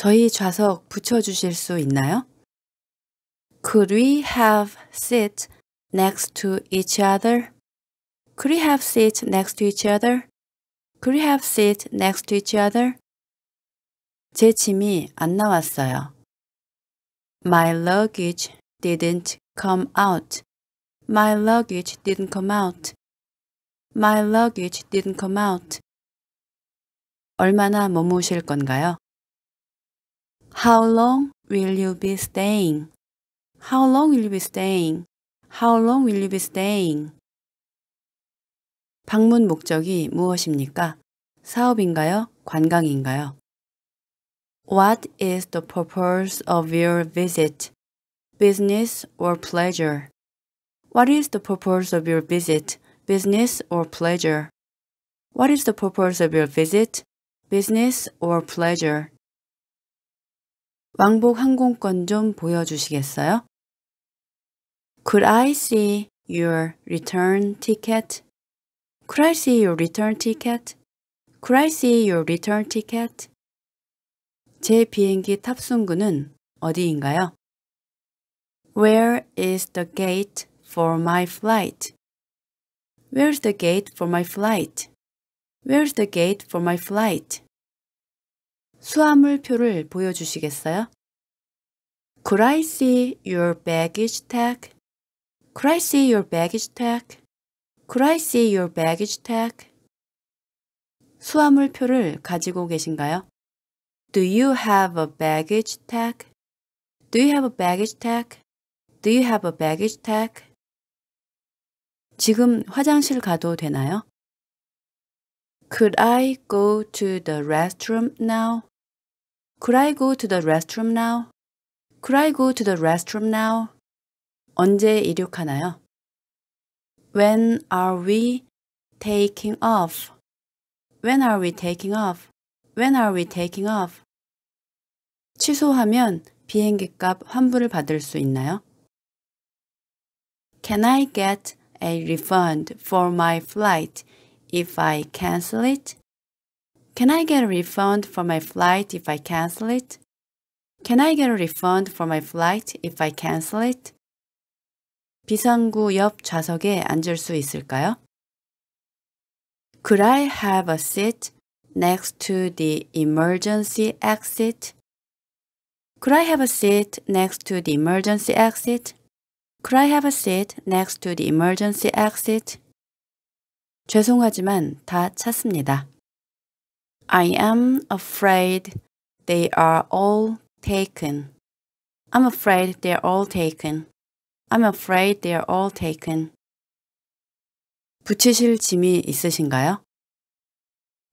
저희 좌석 붙여주실 수 있나요? Could we have sit next to each other? Could we have sit next to each other? Could we have sit next to each other? 제 짐이 안 나왔어요. My luggage didn't come out. My luggage didn't come out. My luggage didn't come out. 얼마나 머무실 건가요? How long will you be staying? How long will you be staying? How long will you be staying? 방문 목적이 무엇입니까? 사업인가요? 관광인가요? What is the purpose of your visit? Business or pleasure? What is the purpose of your visit? Business or pleasure? What is the purpose of your visit? Business or pleasure? 왕복 항공권 좀 보여주시겠어요? Could I see your return ticket? Could I see your return ticket? Could I see your return ticket? 제 비행기 탑승구는 어디인가요? Where is the gate for my flight? Where's the gate for my flight? Where's the gate for my flight? 수화물표를 보여주시겠어요? Could I see your baggage tag? Could I see your baggage tag? Could I see your baggage tag? 수화물표를 가지고 계신가요? Do you have a baggage tag? Do you have a baggage tag? Do you have a baggage tag? 지금 화장실 가도 되나요? Could I go to the restroom now? Could I go to the restroom now? Could I go to the restroom now? 언제 이륙하나요? When are we taking off? When are we taking off? When are we taking off? 취소하면 비행기 값 환불을 받을 수 있나요? Can I get a refund for my flight if I cancel it? Can I get a refund for my flight if I cancel it? Can I get a refund for my flight if I cancel it? 비상구 옆 좌석에 앉을 수 있을까요? Could I have a seat next to the emergency exit? Could I have a seat next to the emergency exit? Could I have a seat next to the emergency exit? 죄송하지만 다 찼습니다. I am afraid they are all taken. I'm afraid they're all taken. I'm afraid they're all taken. 붙이실 짐이 있으신가요?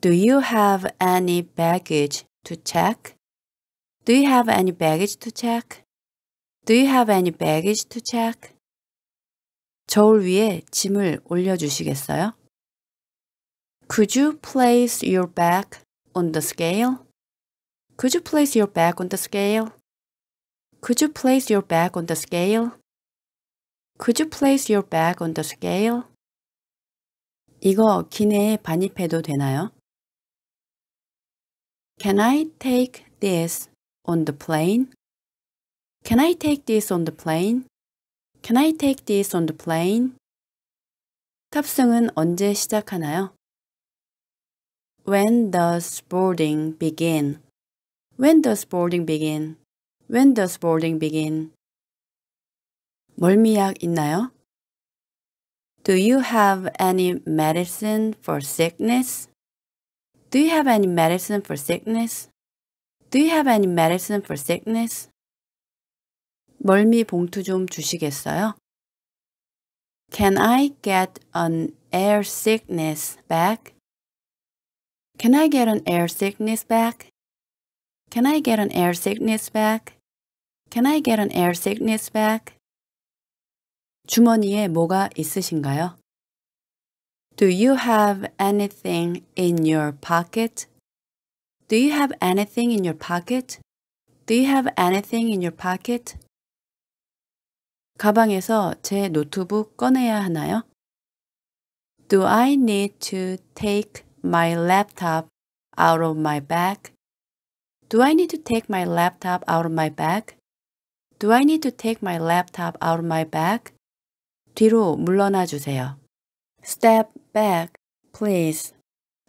Do you have any baggage to check? Do you have any baggage to check? Do you have any baggage to check? 저울 위에 짐을 올려주시겠어요? Could you place your bag on the scale? Could you place your bag on the scale? Could you place your bag on the scale? Could you place your bag on the scale? 이거 기내에 반입해도 되나요? Can I take this on the plane? Can I take this on the plane? Can I take this on the plane? 탑승은 언제 시작하나요? When does boarding begin? When does boarding begin? When does boarding begin? 멀미약 있나요? Do you have any medicine for sickness? Do you have any medicine for sickness? Do you have any medicine for sickness? 멀미 봉투 좀 주시겠어요? Can I get an air sickness bag? Can I get an air sickness back? Can I get an air sickness back? Can I get an air sickness back? 주머니에 뭐가 있으신가요? Do you have anything in your pocket? Do you have anything in your pocket? Do you have anything in your pocket? 가방에서 제 노트북 꺼내야 하나요? Do I need to take my laptop out of my bag? Do I need to take my laptop out of my bag? Do I need to take my laptop out of my bag? 뒤로 물러나 주세요. Step back, please.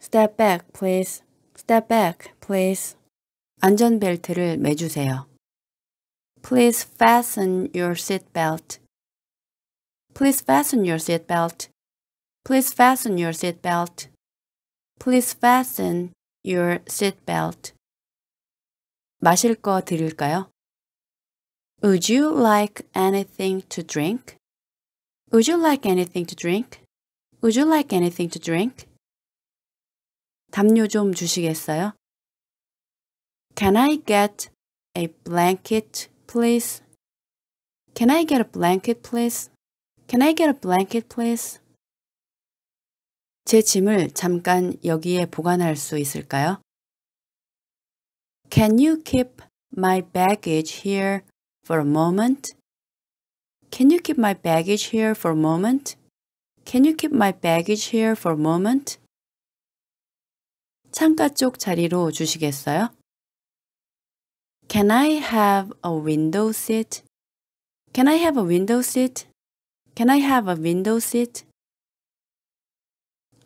Step back, please. Step back, please. 안전벨트를 매주세요. Please fasten your seat belt. Please fasten your seat belt. Please fasten your seat belt. Please fasten your seat belt. 마실 거 드릴까요? Would you like anything to drink? Would you like anything to drink? Would you like anything to drink? 담요 좀 주시겠어요? Can I get a blanket, please? Can I get a blanket, please? Can I get a blanket, please? 제 짐을 잠깐 여기에 보관할 수 있을까요? Can you keep my baggage here for a moment? Can you keep my baggage here for a moment? Can you keep my baggage here for a moment? 창가 쪽 자리로 주시겠어요? Can I have a window seat? Can I have a window seat? Can I have a window seat?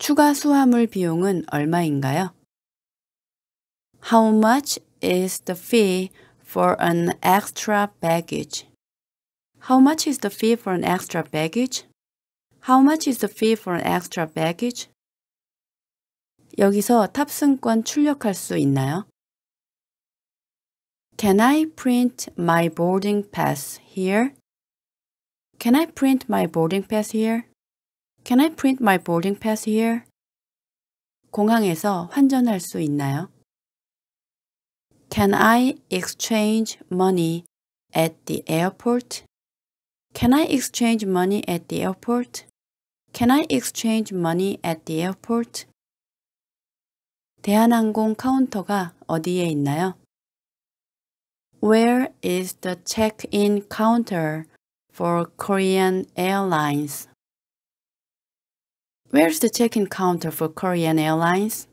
추가 수화물 비용은 얼마인가요? How much is the fee for an extra baggage? How much is the fee for an extra baggage? How much is the fee for an extra baggage? 여기서 탑승권 출력할 수 있나요? Can I print my boarding pass here? Can I print my boarding pass here? Can I print my boarding pass here? 공항에서 환전할 수 있나요? Can I exchange money at the airport? Can I exchange money at the airport? Can I exchange money at the airport? 대한항공 카운터가 어디에 있나요? Where is the check-in counter for Korean Airlines? Where's the check-in counter for Korean Airlines?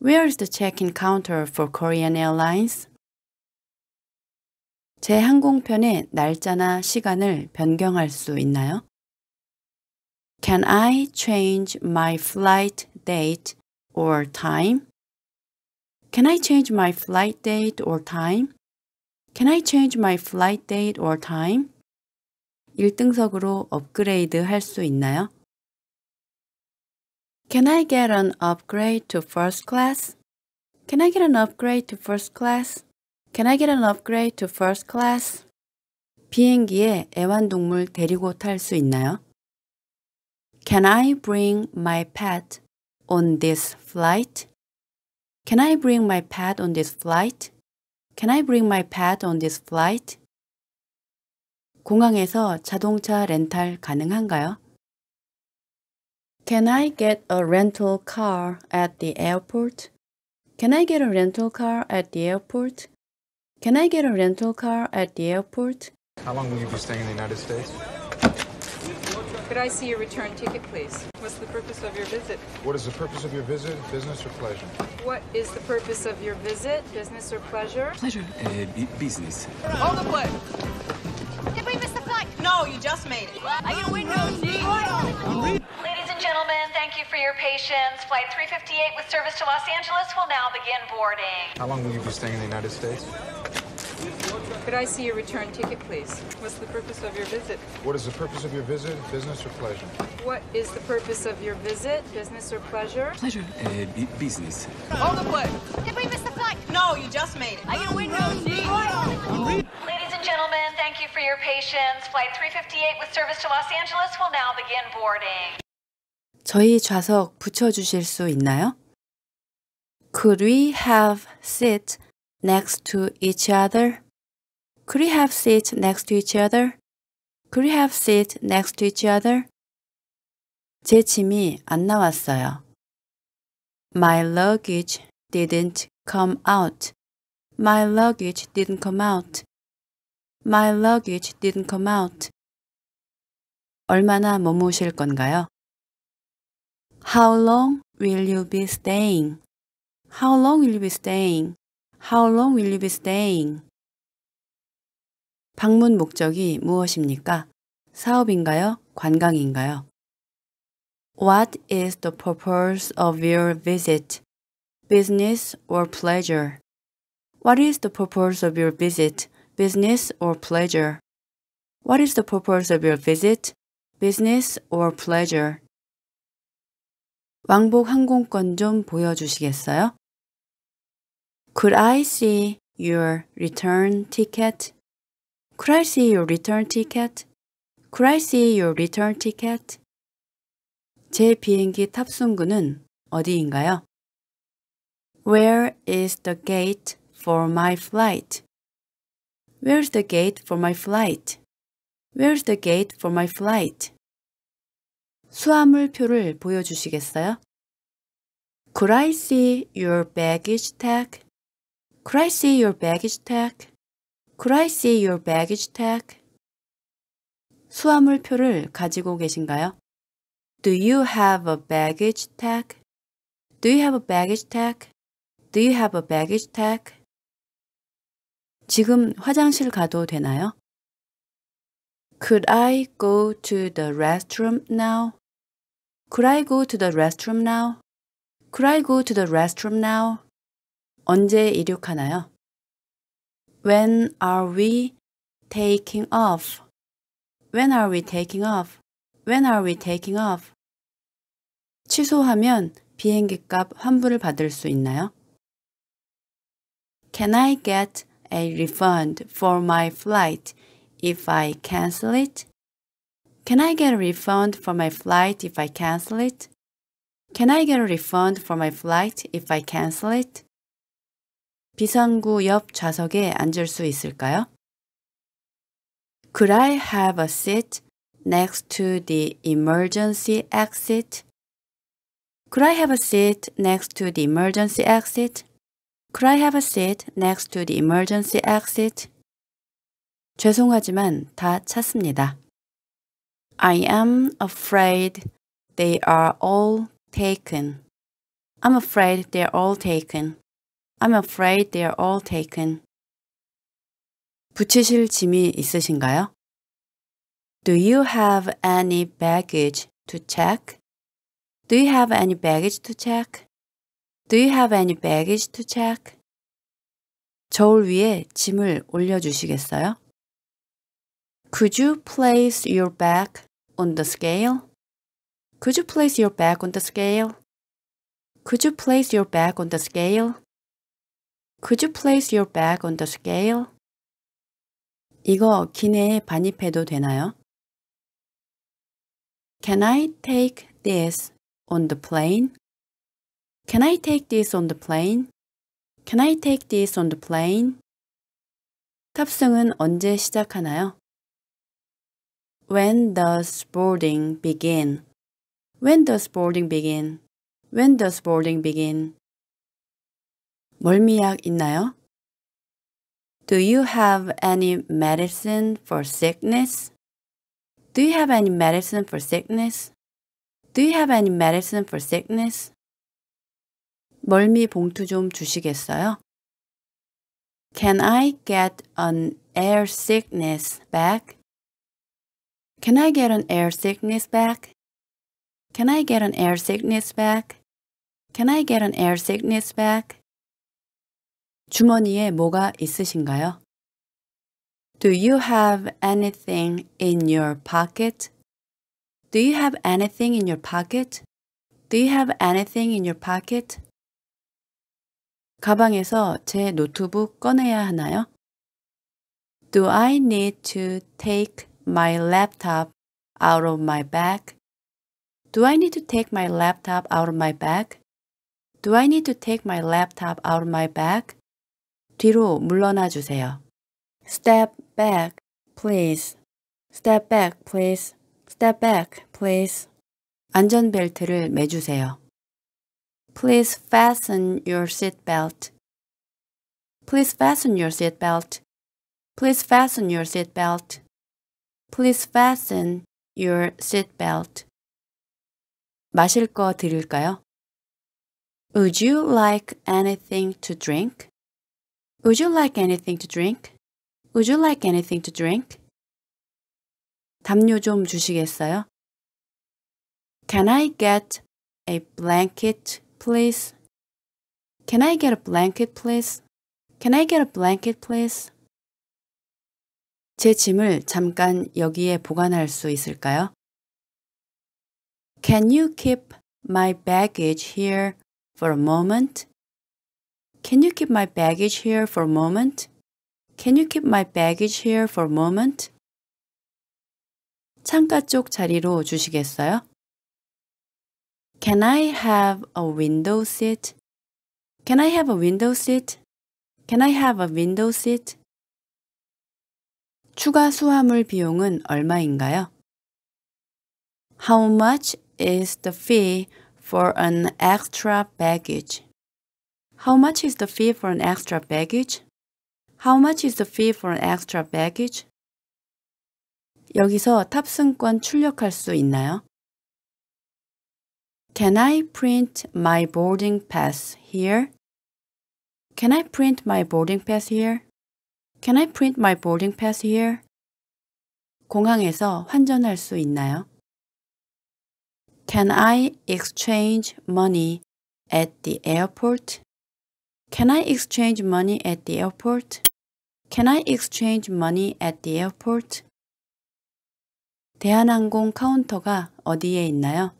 Where is the check-in counter for Korean Airlines? 제 항공편의 날짜나 시간을 변경할 수 있나요? Can I change my flight date or time? Can I change my flight date or time? Can I change my flight date or time? 1등석으로 업그레이드 할 있나요? Can I get an upgrade to first class? Can I get an upgrade to first class? Can I get an upgrade to first class? 비행기에 애완동물 데리고 탈 수 있나요? Can I bring my pet on this flight? Can I bring my pet on this flight? Can I bring my pet on this flight? 공항에서 자동차 렌탈 가능한가요? Can I get a rental car at the airport? Can I get a rental car at the airport? Can I get a rental car at the airport? How long will you be staying in the United States? Could I see your return ticket, please? What's the purpose of your visit? What is the purpose of your visit, business or pleasure? What is the purpose of your visit, business or pleasure? Pleasure. Uh, business. On the plane. Did we miss the flight? No, you just made it. I get a Thank you for your patience. Flight 358 with service to Los Angeles will now begin boarding. How long will you be staying in the United States? Could I see your return ticket, please? What's the purpose of your visit? What is the purpose of your visit, business or pleasure? What is the purpose of your visit, business or pleasure? Pleasure. Uh, business. On the plane. Did we miss the flight? No, you just made it. I get window Ladies and gentlemen, thank you for your patience. Flight 358 with service to Los Angeles will now begin boarding. 저희 좌석 붙여주실 수 있나요? Could we have sit next to each other? Could we have sit next to each other? Could we have sit next to each other? 제 짐이 안 나왔어요. My luggage didn't come out. My luggage didn't come out. My luggage didn't come out. 얼마나 머무실 건가요? How long will you be staying? How long will you be staying? How long will you be staying? 방문 목적이 무엇입니까? 사업인가요? 관광인가요? What is the purpose of your visit? Business or pleasure? What is the purpose of your visit? Business or pleasure? What is the purpose of your visit? Business or pleasure? 왕복 항공권 좀 보여주시겠어요? Could I see your return ticket? Could I see your return ticket? Could I see your return ticket? 제 비행기 탑승구는 어디인가요? Where is the gate for my flight? Where's the gate for my flight? Where's the gate for my flight? 수화물표를 보여주시겠어요? Could I see your baggage tag? Could I see your baggage tag? Could I see your baggage tag? 수화물표를 가지고 계신가요? Do you have a baggage tag? Do you have a baggage tag? Do you have a baggage tag? 지금 화장실 가도 되나요? Could I go to the restroom now? Could I go to the restroom now? Could I go to the restroom now? 언제 이륙하나요? When are we taking off? When are we taking off? When are we taking off? 취소하면 비행기 값 환불을 받을 수 있나요? Can I get a refund for my flight if I cancel it? Can I get a refund for my flight if I cancel it? Can I get a refund for my flight if I cancel it? 비상구 옆 좌석에 앉을 수 있을까요? Could I have a seat next to the emergency exit? Could I have a seat next to the emergency exit? Could I have a seat next to the emergency exit? 죄송하지만 다 찼습니다. I am afraid they are all taken. I'm afraid they're all taken. I'm afraid they're all taken. 붙이실 짐이 있으신가요? Do you have any baggage to check? Do you have any baggage to check? Do you have any baggage to check? 저울 위에 짐을 올려주시겠어요? Could you place your bag on the scale? Could you place your bag on the scale? Could you place your bag on the scale? Could you place your bag on the scale? 이거 기내에 반입해도 되나요? Can I take this on the plane? Can I take this on the plane? Can I take this on the plane? 탑승은 언제 시작하나요? When does boarding begin? When does boarding begin? When does boarding begin? 멀미약 있나요? Do you have any medicine for sickness? Do you have any medicine for sickness? Do you have any medicine for sickness? 멀미 봉투 좀 주시겠어요? Can I get an air sickness bag? Can I get an air sickness back? Can I get an air sickness back? Can I get an air sickness back? 주머니에 뭐가 있으신가요? Do you have anything in your pocket? Do you have anything in your pocket? Do you have anything in your pocket? 가방에서 제 노트북 꺼내야 하나요? Do I need to take my laptop out of my bag? Do I need to take my laptop out of my bag? Do I need to take my laptop out of my bag? 뒤로 물러나 주세요. Step back, please. Step back, please. Step back, please. 안전벨트를 매주세요. Please fasten your seat belt. Please fasten your seat belt. Please fasten your seat belt. Please fasten your seat belt. 마실 거 드릴까요? Would you like anything to drink? Would you like anything to drink? Would you like anything to drink? 담요 좀 주시겠어요? Can I get a blanket, please? Can I get a blanket, please? Can I get a blanket, please? 제 짐을 잠깐 여기에 보관할 수 있을까요? Can you keep my baggage here for a moment? Can you keep my baggage here for a moment? Can you keep my baggage here for a moment? 창가 쪽 자리로 주시겠어요? Can I have a window seat? Can I have a window seat? Can I have a window seat? 추가 수화물 비용은 얼마인가요? How much is the fee for an extra baggage? How much is the fee for an extra baggage? How much is the fee for an extra baggage? 여기서 탑승권 출력할 수 있나요? Can I print my boarding pass here? Can I print my boarding pass here? Can I print my boarding pass here? 공항에서 환전할 수 있나요? Can I exchange money at the airport? Can I exchange money at the airport? Can I exchange money at the airport? 대한항공 카운터가 어디에 있나요?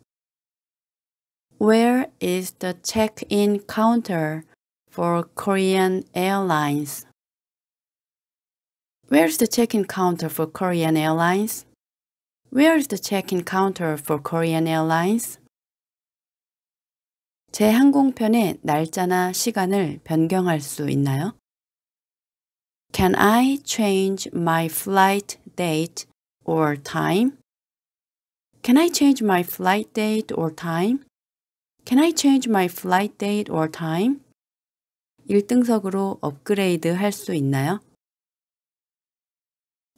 Where is the check-in counter for Korean Airlines? Where's the check-in counter for Korean Airlines? Where is the check-in counter for Korean Airlines? 제 항공편의 날짜나 시간을 변경할 수 있나요? Can I change my flight date or time? Can I change my flight date or time? Can I change my flight date or time? 1등석으로 업그레이드 할 있나요?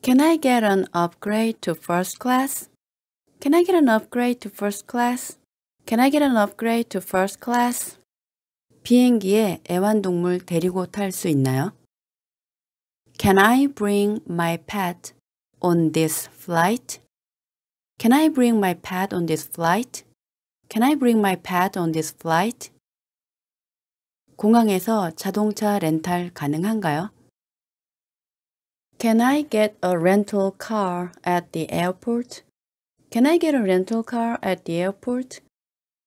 Can I get an upgrade to first class? Can I get an upgrade to first class? Can I get an upgrade to first class? 비행기에 애완동물 데리고 탈 수 있나요? Can I bring my pet on this flight? Can I bring my pet on this flight? Can I bring my pet on this flight? 공항에서 자동차 렌탈 가능한가요? Can I get a rental car at the airport? Can I get a rental car at the airport?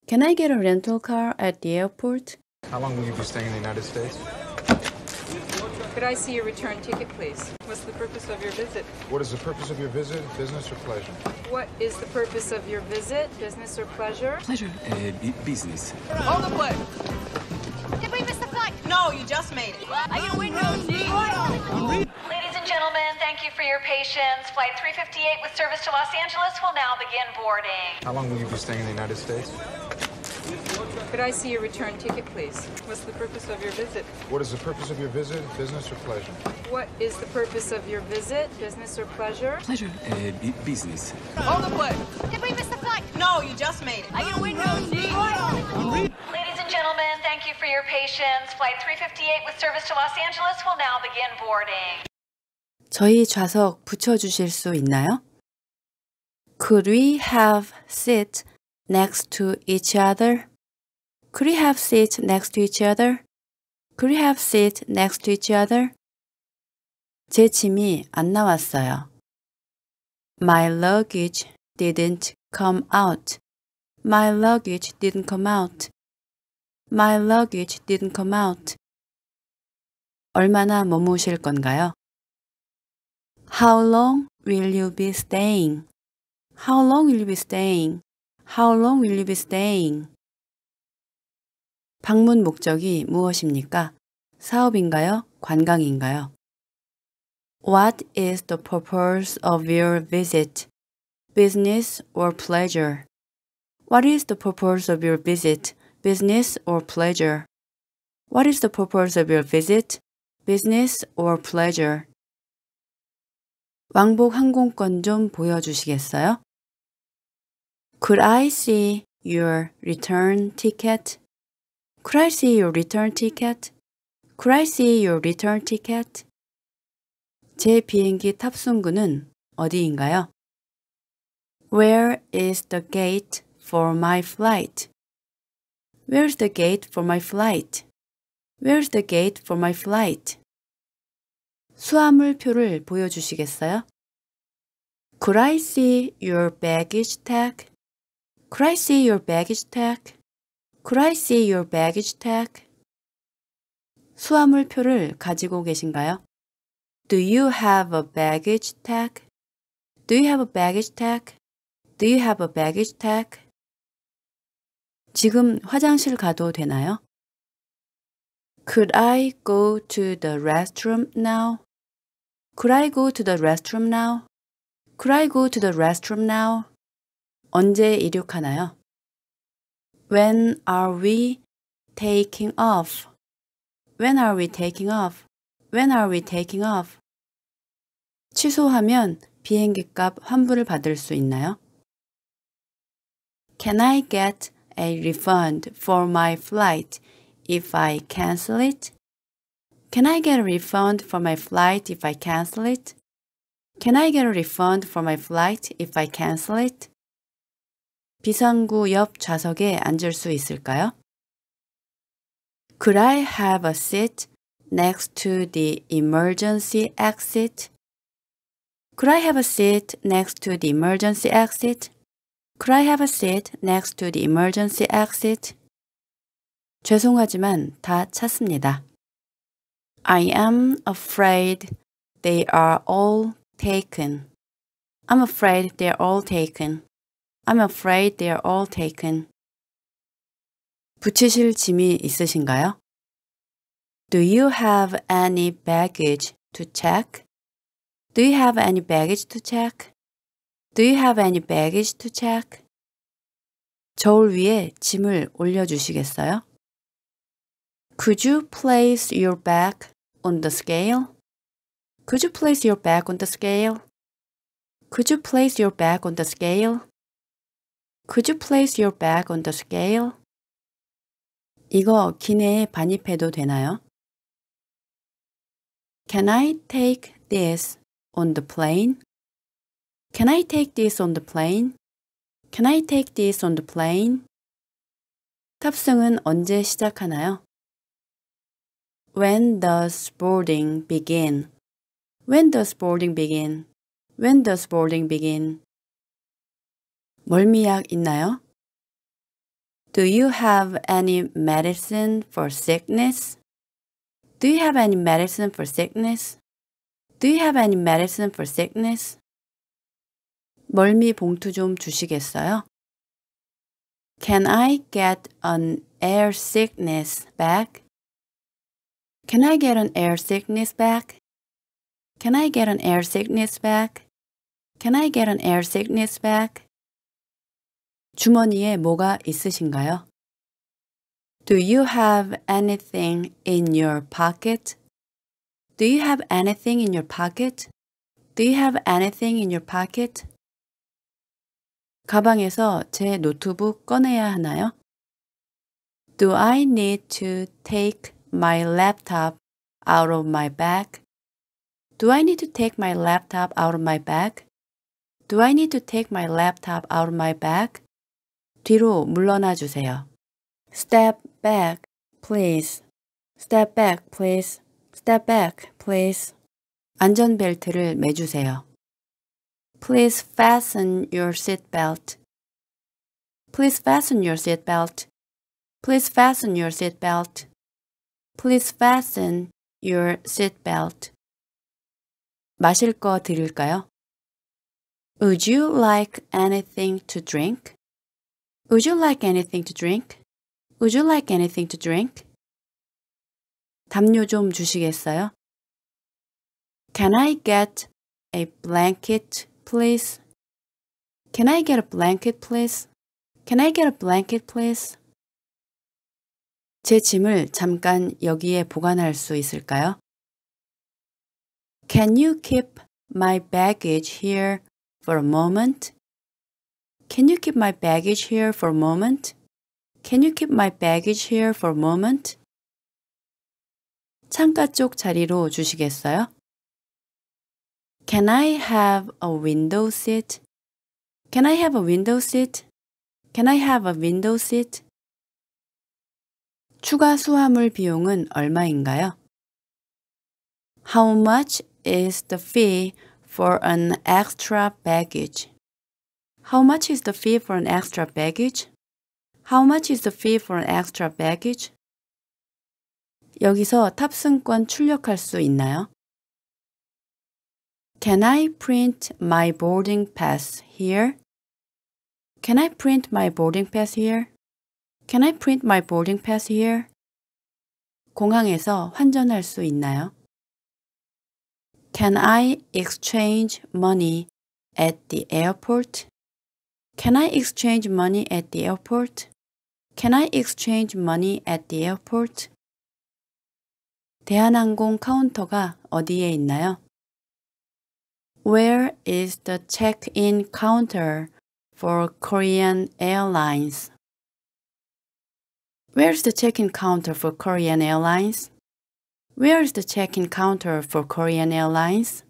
Can I get a rental car at the airport? How long will you be staying in the United States? Could I see your return ticket, please? What's the purpose of your visit? What is the purpose of your visit, business or pleasure? What is the purpose of your visit, business or pleasure? Pleasure. Uh, business. Hold the plane. Did we miss the flight? No, you just made it. I get a and gentlemen, thank you for your patience. Flight 358 with service to Los Angeles will now begin boarding. How long will you be staying in the United States? Could I see your return ticket, please? What's the purpose of your visit? What is the purpose of your visit, business or pleasure? What is the purpose of your visit, business or pleasure? Pleasure. Uh, business. On the plane. Did we miss the flight? No, you just made it. I get window seat. Ladies and gentlemen, thank you for your patience. Flight 358 with service to Los Angeles will now begin boarding. 저희 좌석 붙여주실 수 있나요? Could we have sit next to each other? Could we have sit next to each other? Could we have sit next to each other? 제 짐이 안 나왔어요. My luggage didn't come out. My luggage didn't come out. My luggage didn't come out. 얼마나 머무실 건가요? How long will you be staying? How long will you be staying? How long will you be staying? 방문 목적이 무엇입니까? 사업인가요? 관광인가요? What is the purpose of your visit? Business or pleasure? What is the purpose of your visit? Business or pleasure? What is the purpose of your visit? Business or pleasure? 왕복 항공권 좀 보여주시겠어요? Could I see your return ticket? Could I see your return ticket? Could I see your return ticket? 제 비행기 탑승구는 어디인가요? Where is the gate for my flight? Where's the gate for my flight? Where's the gate for my flight? 수화물표를 보여주시겠어요? Could I see your baggage tag? Could I see your baggage tag? Could I see your baggage tag? 수화물표를 가지고 계신가요? Do you have a baggage tag? Do you have a baggage tag? Do you have a baggage tag? 지금 화장실 가도 되나요? Could I go to the restroom now? Could I go to the restroom now? Could I go to the restroom now? 언제 이륙하나요? When are we taking off? When are we taking off? When are we taking off? 취소하면 비행기 값 환불을 받을 수 있나요? Can I get a refund for my flight if I cancel it? Can I get a refund for my flight if I cancel it? Can I get a refund for my flight if I cancel it? 비상구 옆 좌석에 앉을 수 있을까요? Could I have a seat next to the emergency exit? Could I have a seat next to the emergency exit? Could I have a seat next to the emergency exit? 죄송하지만 다 찼습니다. I am afraid they are all taken. I'm afraid they're all taken. I'm afraid they're all taken. 붙이실 짐이 있으신가요? Do you have any baggage to check? Do you have any baggage to check? Do you have any baggage to check? 저울 위에 짐을 올려주시겠어요? Could you place your back on the scale? Could you place your back on the scale? Could you place your back on the scale? Could you place your back on the scale? 이거 기내에 반입해도 되나요? Can I take this on the plane? Can I take this on the plane? Can I take this on the plane? 탑승은 언제 시작하나요? When does boarding begin? When does boarding begin? When does boarding begin? 멀미약 있나요? Do you have any medicine for sickness? Do you have any medicine for sickness? Do you have any medicine for sickness? 멀미 봉투 좀 주시겠어요? Can I get an air sickness bag? Can I get an air sickness back? Can I get an air sickness back? Can I get an air sickness back? 주머니에 뭐가 있으신가요? Do you have anything in your pocket? Do you have anything in your pocket? Do you have anything in your pocket? 가방에서 제 노트북 꺼내야 하나요? Do I need to take my laptop out of my bag? Do I need to take my laptop out of my bag? Do I need to take my laptop out of my bag? 뒤로 물러나 주세요. Step back, please. Step back, please. Step back, please. 안전벨트를 매주세요. Please fasten your seat belt. Please fasten your seat belt. Please fasten your seat belt. Please fasten your seat belt. 마실 거 드릴까요? Would you like anything to drink? Would you like anything to drink? Would you like anything to drink? 담요 좀 주시겠어요? Can I get a blanket, please? Can I get a blanket, please? Can I get a blanket, please? 제 짐을 잠깐 여기에 보관할 수 있을까요? Can you keep my baggage here for a moment? Can you keep my baggage here for a moment? Can you keep my baggage here for a moment? 창가 쪽 자리로 주시겠어요? Can I have a window seat? Can I have a window seat? Can I have a window seat? 추가 수화물 비용은 얼마인가요? How much is the fee for an extra baggage? How much is the fee for an extra baggage? How much is the fee for an extra baggage? 여기서 탑승권 출력할 수 있나요? Can I print my boarding pass here? Can I print my boarding pass here? Can I print my boarding pass here? 공항에서 환전할 수 있나요? Can I exchange money at the airport? Can I exchange money at the airport? Can I exchange money at the airport? 대한항공 카운터가 어디에 있나요? Where is the check-in counter for Korean Airlines? Where's the check-in counter for Korean Airlines? Where is the check-in counter for Korean Airlines?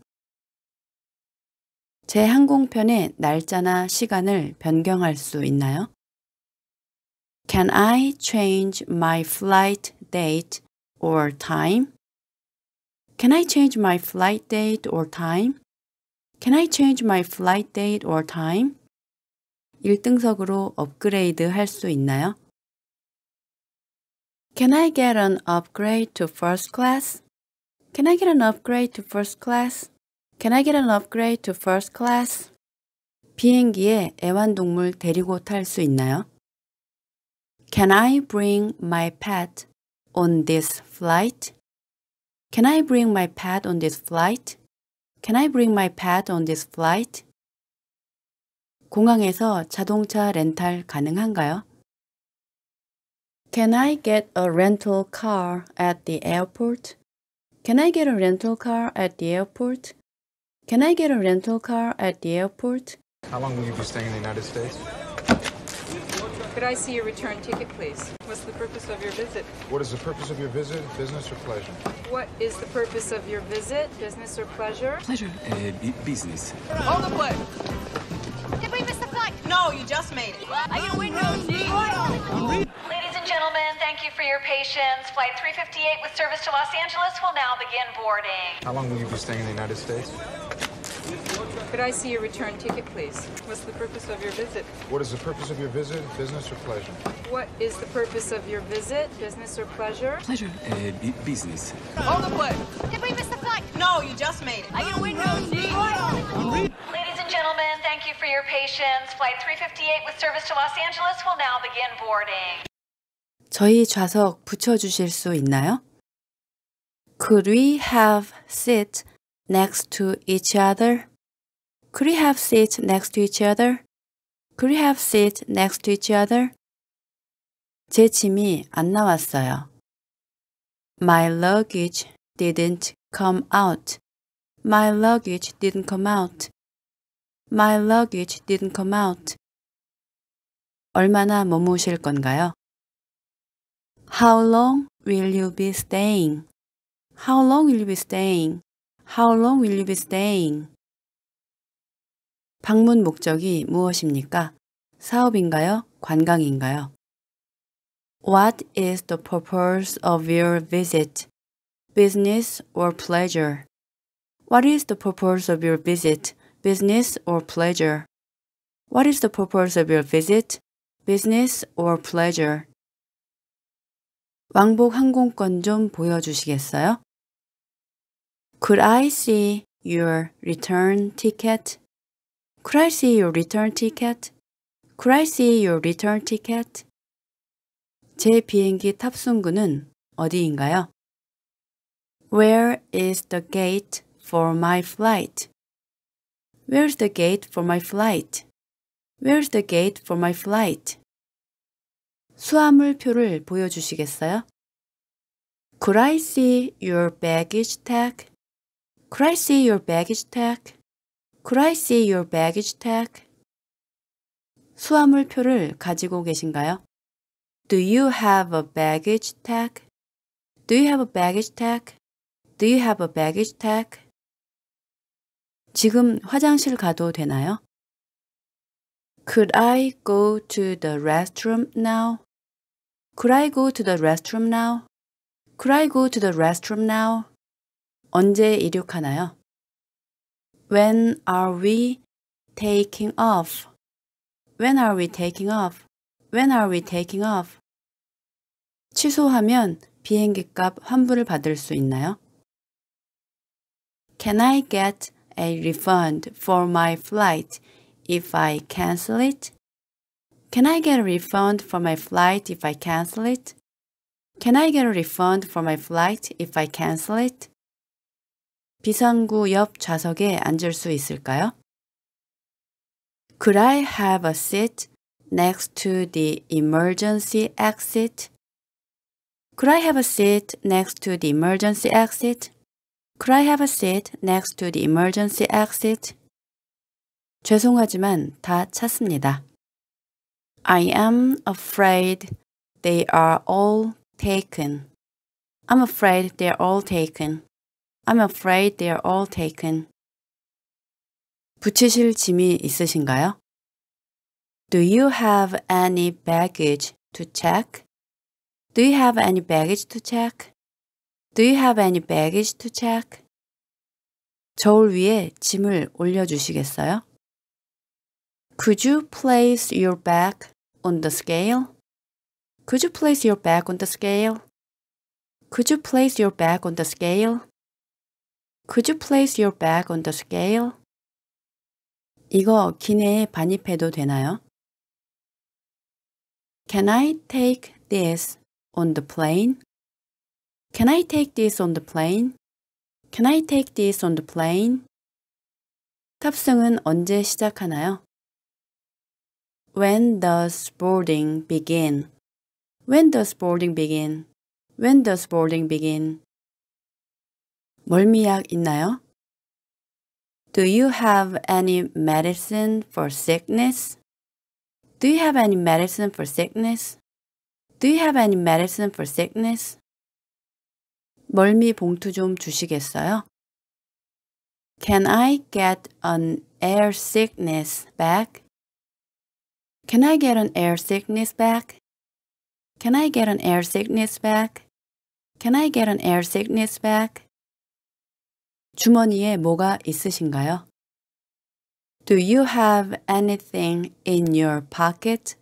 제 항공편의 날짜나 시간을 변경할 수 있나요? Can I change my flight date or time? Can I change my flight date or time? Can I change my flight date or time? 1등석으로 업그레이드 할 있나요? Can I get an upgrade to first class? Can I get an upgrade to first class? Can I get an upgrade to first class? 비행기에 애완동물 데리고 탈 수 있나요? Can I bring my pet on this flight? Can I bring my pet on this flight? Can I bring my pet on this flight? 공항에서 자동차 렌탈 가능한가요? Can I get a rental car at the airport? Can I get a rental car at the airport? Can I get a rental car at the airport? How long will you be staying in the United States? Could I see your return ticket, please? What's the purpose of your visit? What is the purpose of your visit, business or pleasure? What is the purpose of your visit, business or pleasure? Pleasure. Uh, business. Hold the plane. Did we miss the flight? No, you just made it. I get a Thank you for your patience. Flight 358 with service to Los Angeles will now begin boarding. How long will you be staying in the United States? Could I see your return ticket, please? What's the purpose of your visit? What is the purpose of your visit, business or pleasure? What is the purpose of your visit, business or pleasure? Pleasure. Uh, business. On the plane. Did we miss the flight? No, you just made it. I get windows. Ladies and gentlemen, thank you for your patience. Flight 358 with service to Los Angeles will now begin boarding. 저희 좌석 붙여주실 수 있나요? Could we have sit next to each other? Could we have sit next to each other? Could we have sit next to each other? 제 짐이 안 나왔어요. My luggage didn't come out. My luggage didn't come out. My luggage didn't come out. 얼마나 머무실 건가요? How long will you be staying? How long will you be staying? How long will you be staying? 방문 목적이 무엇입니까? 사업인가요? 관광인가요? What is the purpose of your visit? Business or pleasure? What is the purpose of your visit? Business or pleasure? What is the purpose of your visit? Business or pleasure? 왕복 항공권 좀 보여주시겠어요? Could I see your return ticket? Could I see your return ticket? Could I see your return ticket? 제 비행기 탑승구는 어디인가요? Where is the gate for my flight? Where's the gate for my flight? Where's the gate for my flight? 수화물표를 보여주시겠어요? Could I see your baggage tag? Could I see your baggage tag? Could I see your baggage tag? 수화물표를 가지고 계신가요? Do you have a baggage tag? Do you have a baggage tag? Do you have a baggage tag? 지금 화장실 가도 되나요? Could I go to the restroom now? Could I go to the restroom now? Could I go to the restroom now? 언제 이륙하나요? When are we taking off? When are we taking off? When are we taking off? 취소하면 비행기 값 환불을 받을 수 있나요? Can I get a refund for my flight if I cancel it? Can I get a refund for my flight if I cancel it? Can I get a refund for my flight if I cancel it? 비상구 옆 좌석에 앉을 수 있을까요? Could I have a seat next to the emergency exit? Could I have a seat next to the emergency exit? Could I have a seat next to the emergency exit? 죄송하지만 다 찼습니다. I am afraid they are all taken. I'm afraid they're all taken. I'm afraid they're all taken. 붙이실 짐이 있으신가요? Do you have any baggage to check? Do you have any baggage to check? Do you have any baggage to check? 저울 위에 짐을 올려주시겠어요? Could you place your bag on the scale? Could you place your bag on the scale? Could you place your bag on the scale? Could you place your bag on the scale? 이거 기내에 반입해도 되나요? Can I take this on the plane? Can I take this on the plane? Can I take this on the plane? 탑승은 언제 시작하나요? When does boarding begin? When does boarding begin? When does boarding begin? 멀미약 있나요? Do you have any medicine for sickness? Do you have any medicine for sickness? Do you have any medicine for sickness? 멀미 봉투 좀 주시겠어요? Can I get an air sickness bag? Can I get an air sickness back? Can I get an air sickness back? Can I get an air sickness back? 주머니에 뭐가 있으신가요? Do you have anything in your pocket?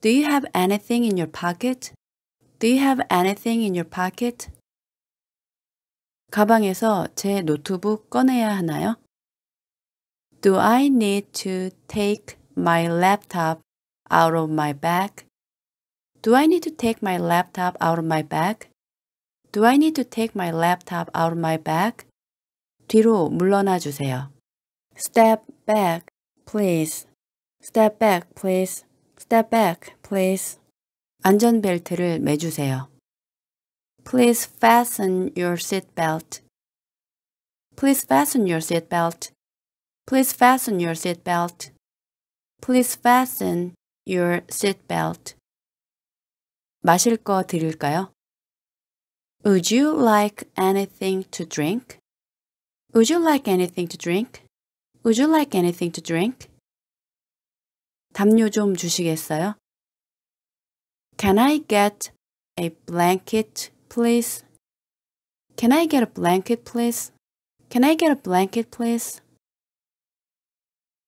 Do you have anything in your pocket? Do you have anything in your pocket? 가방에서 제 노트북 꺼내야 하나요? Do I need to take my laptop out of my bag? Do I need to take my laptop out of my bag? Do I need to take my laptop out of my bag? 뒤로 물러나 주세요. Step back, please. Step back, please. Step back, please. 안전벨트를 매주세요. Please fasten your seat belt. Please fasten your seat belt. Please fasten your seat belt. Please fasten your seat belt. 마실 거 드릴까요? Would you like anything to drink? Would you like anything to drink? Would you like anything to drink? 담요 좀 주시겠어요? Can I get a blanket, please? Can I get a blanket, please? Can I get a blanket, please?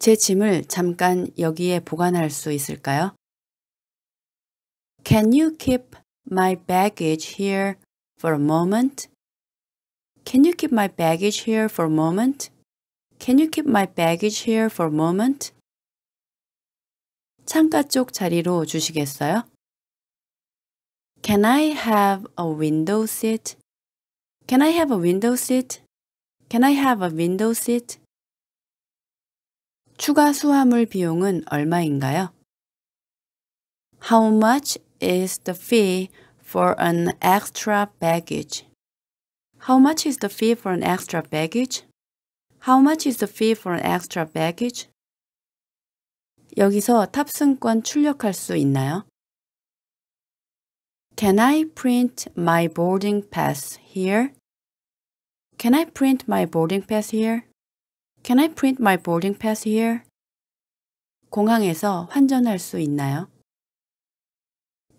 제 짐을 잠깐 여기에 보관할 수 있을까요? Can you keep my baggage here for a moment? Can you keep my baggage here for a moment? Can you keep my baggage here for a moment? 창가 쪽 자리로 주시겠어요? Can I have a window seat? Can I have a window seat? Can I have a window seat? 추가 수화물 비용은 얼마인가요? How much is the fee for an extra baggage? How much is the fee for an extra baggage? How much is the fee for an extra baggage? 여기서 탑승권 출력할 수 있나요? Can I print my boarding pass here? Can I print my boarding pass here? Can I print my boarding pass here? 공항에서 환전할 수 있나요?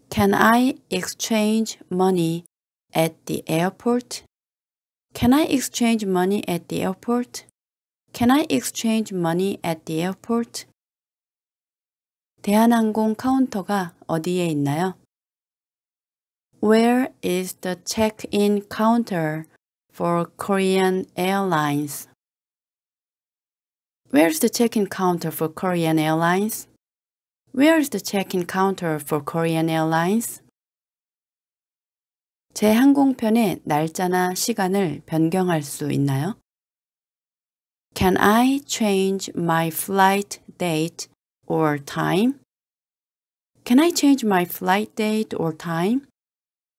Can I exchange money at the airport? Can I exchange money at the airport? Can I exchange money at the airport? 대한항공 카운터가 어디에 있나요? Where is the check-in counter for Korean Airlines? Where's the check-in counter for Korean Airlines? Where is the check-in counter for Korean Airlines? 제 항공편의 날짜나 시간을 변경할 수 있나요? Can I change my flight date or time? Can I change my flight date or time?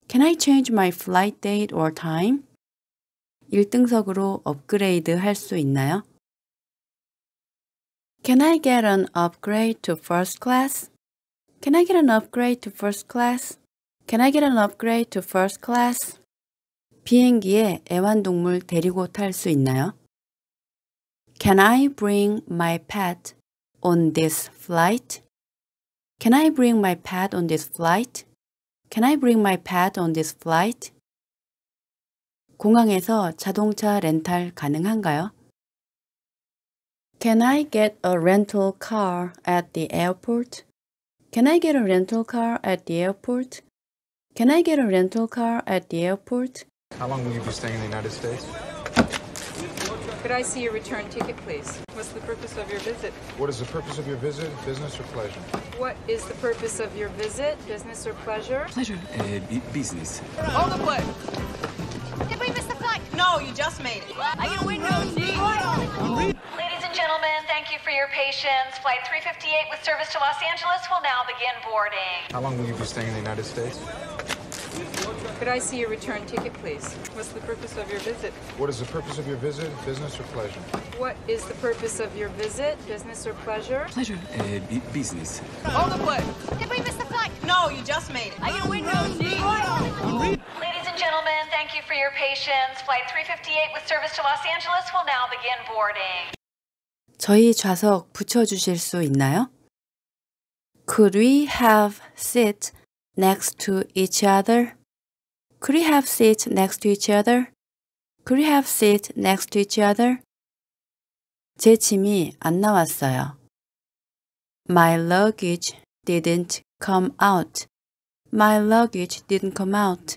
Can I change my flight date or time? 1등석으로 업그레이드 할 있나요? Can I get an upgrade to first class? Can I get an upgrade to first class? Can I get an upgrade to first class? 비행기에 애완동물 데리고 탈 수 있나요? Can I bring my pet on this flight? Can I bring my pet on this flight? Can I bring my pet on this flight? 공항에서 자동차 렌탈 가능한가요? Can I get a rental car at the airport? Can I get a rental car at the airport? Can I get a rental car at the airport? How long will you be staying in the United States? Could I see your return ticket, please? What's the purpose of your visit? What is the purpose of your visit, business or pleasure? What is the purpose of your visit, business or pleasure? Pleasure. Uh, business. All the way. Did we miss the flight? No, you just made it. I Ladies and gentlemen, thank you for your patience. Flight 358 with service to Los Angeles will now begin boarding. How long will you be staying in the United States? Could I see your return ticket, please? What's the purpose of your visit? What is the purpose of your visit, business or pleasure? What is the purpose of your visit, business or pleasure? Pleasure. Uh, business. Hold the plane. Did we miss the flight? No, you just made it. I get windows. Ladies and gentlemen, thank you for your patience. Flight 358 with service to Los Angeles will now begin boarding. 저희 좌석 붙여주실 수 있나요? Could we have sit next to each other? Could we have seats next to each other? Could we have seats next to each other? 제 짐이 안 나왔어요. My luggage didn't come out. My luggage didn't come out.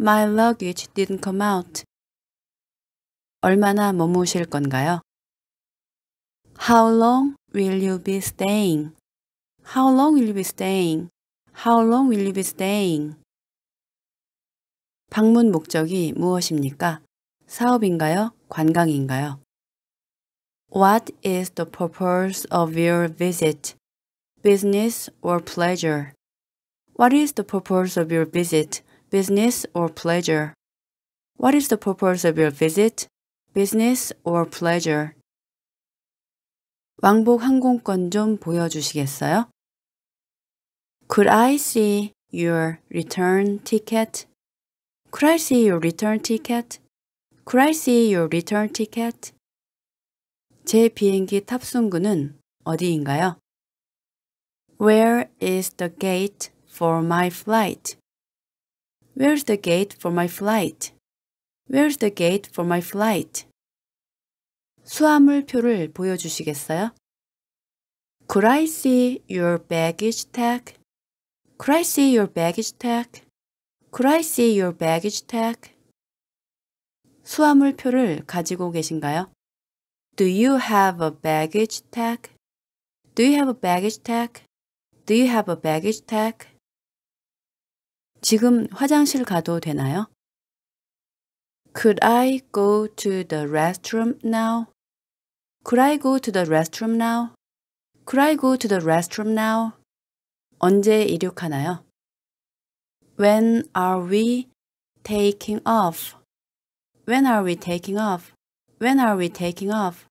My luggage didn't come out. 얼마나 머무실 건가요? How long will you be staying? How long will you be staying? How long will you be staying? 방문 목적이 무엇입니까? 사업인가요? 관광인가요? What is the purpose of your visit? Business or pleasure? What is the purpose of your visit? Business or pleasure? What is the purpose of your visit? Business or pleasure? 왕복 항공권 좀 보여주시겠어요? Could I see your return ticket? Could I see your return ticket? Could I see your return ticket? 제 비행기 탑승구는 어디인가요? Where is the gate for my flight? Where's the gate for my flight? Where's the gate for my flight? 수화물표를 보여주시겠어요? Could I see your baggage tag? Could I see your baggage tag? Could I see your baggage tag? 수화물표를 가지고 계신가요? Do you have a baggage tag? Do you have a baggage tag? Do you have a baggage tag? 지금 화장실 가도 되나요? Could I go to the restroom now? Could I go to the restroom now? Could I go to the restroom now? 언제 이륙하나요? When are we taking off? When are we taking off? When are we taking off?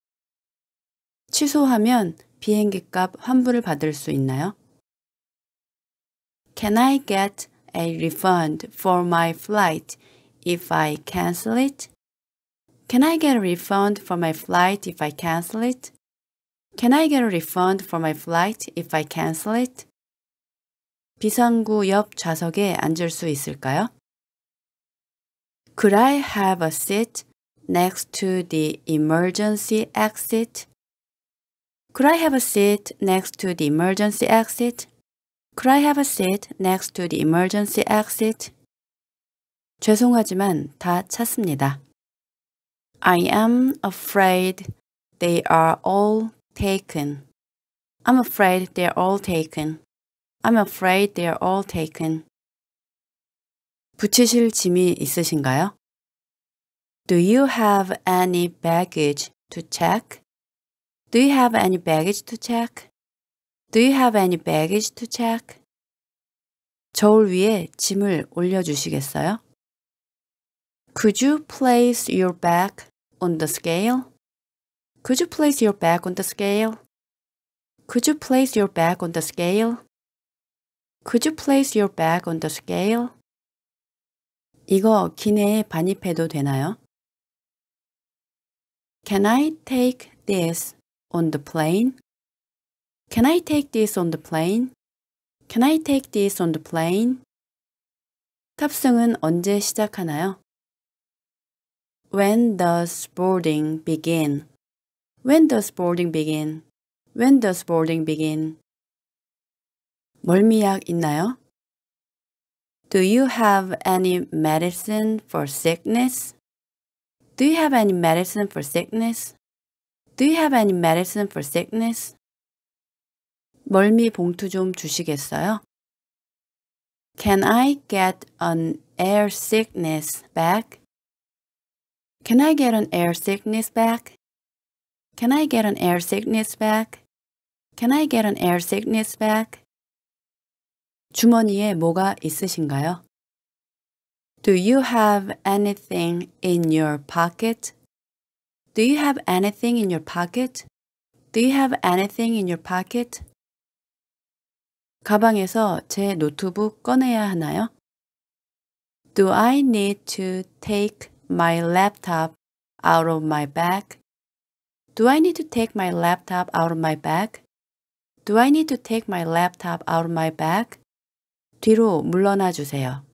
취소하면 비행기 값 환불을 받을 수 있나요? Can I get a refund for my flight if I cancel it? Can I get a refund for my flight if I cancel it? Can I get a refund for my flight if I cancel it? 비상구 옆 좌석에 앉을 수 있을까요? Could I have a seat next to the emergency exit? Could I have a seat next to the emergency exit? Could I have a seat next to the emergency exit? 죄송하지만 다 찼습니다. I am afraid they are all taken. I'm afraid they're all taken. I'm afraid they're all taken. 붙이실 짐이 있으신가요? Do you have any baggage to check? Do you have any baggage to check? Do you have any baggage to check? 저울 위에 짐을 올려주시겠어요? Could you place your bag on the scale? Could you place your bag on the scale? Could you place your bag on the scale? Could you place your bag on the scale? 이거 기내에 반입해도 되나요? Can I take this on the plane? Can I take this on the plane? Can I take this on the plane? 탑승은 언제 시작하나요? When does boarding begin? When does boarding begin? When does boarding begin? 멀미약 있나요? Do you have any medicine for sickness? Do you have any medicine for sickness? Do you have any medicine for sickness? 멀미 봉투 좀 주시겠어요? Can I get an air sickness bag? Can I get an air sickness bag? Can I get an air sickness bag? Can I get an air sickness bag? 주머니에 뭐가 있으신가요? Do you have anything in your pocket? Do you have anything in your pocket? Do you have anything in your pocket? 가방에서 제 노트북 꺼내야 하나요? Do I need to take my laptop out of my bag? Do I need to take my laptop out of my bag? Do I need to take my laptop out of my bag? 뒤로 물러나 주세요.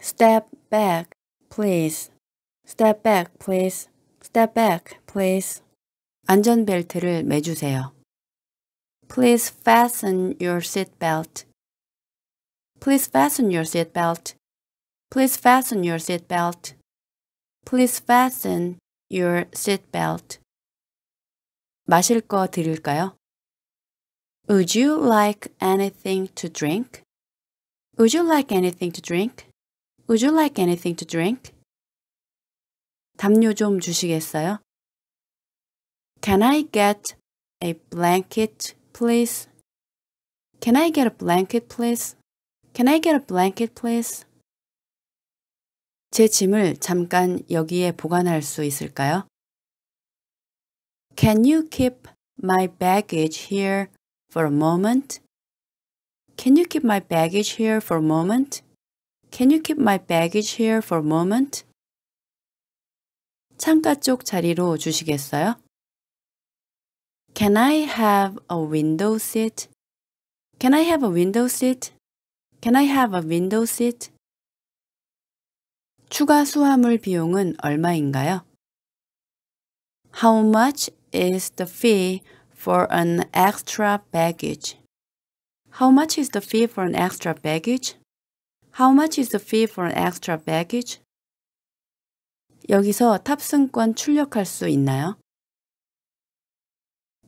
Step back, please. Step back, please. Step back, please. 안전벨트를 매주세요. Please fasten your seat belt. Please fasten your seat belt. Please fasten your seat belt. Please fasten your seat belt. 마실 거 드릴까요? Would you like anything to drink? Would you like anything to drink? Would you like anything to drink? 담요 좀 주시겠어요? Can I get a blanket, please? Can I get a blanket, please? Can I get a blanket, please? 제 짐을 잠깐 여기에 보관할 수 있을까요? Can you keep my baggage here for a moment? Can you keep my baggage here for a moment? Can you keep my baggage here for a moment? 창가 쪽 자리로 주시겠어요? Can I have a window seat? Can I have a window seat? Can I have a window seat? 추가 수화물 비용은 얼마인가요? How much is the fee for an extra baggage? How much is the fee for an extra baggage? How much is the fee for an extra baggage? 여기서 탑승권 출력할 수 있나요?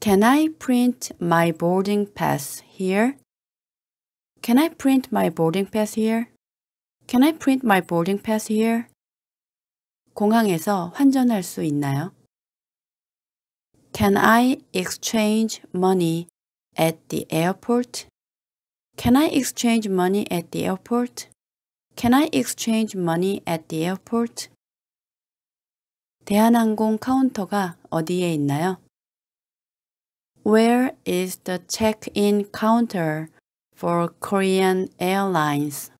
Can I print my boarding pass here? Can I print my boarding pass here? Can I print my boarding pass here? 공항에서 환전할 수 있나요? Can I exchange money at the airport? Can I exchange money at the airport? Can I exchange money at the airport? 대한항공 카운터가 어디에 있나요? Where is the check-in counter for Korean Airlines?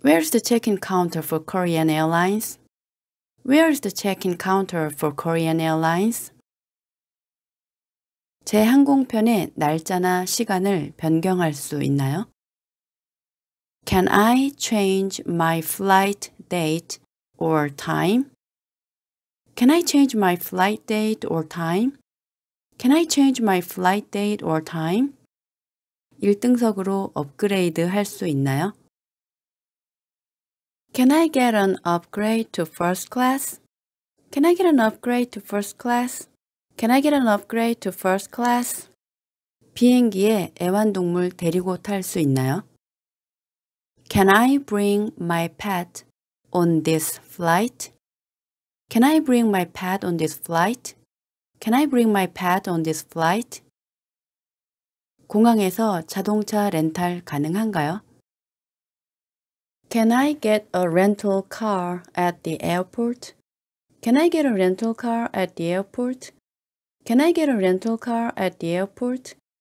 Where's the check-in counter for Korean Airlines? Where's the check-in counter for Korean Airlines? 제 항공편의 날짜나 시간을 변경할 수 있나요? Can I change my flight date or time? Can I change my flight date or time? Can I change my flight date or time? 1등석으로 업그레이드 할 수 있나요? Can I get an upgrade to first class? Can I get an upgrade to first class? Can I get an upgrade to first class? 비행기에 애완동물 데리고 있나요? Can I bring my pet on this flight? Can I bring my pet on this flight? Can I bring my pet on this flight? 공항에서 자동차 렌탈 가능한가요? Can I get a rental car at the airport? Can I get a rental car at the airport? Can I get a rental car at the airport?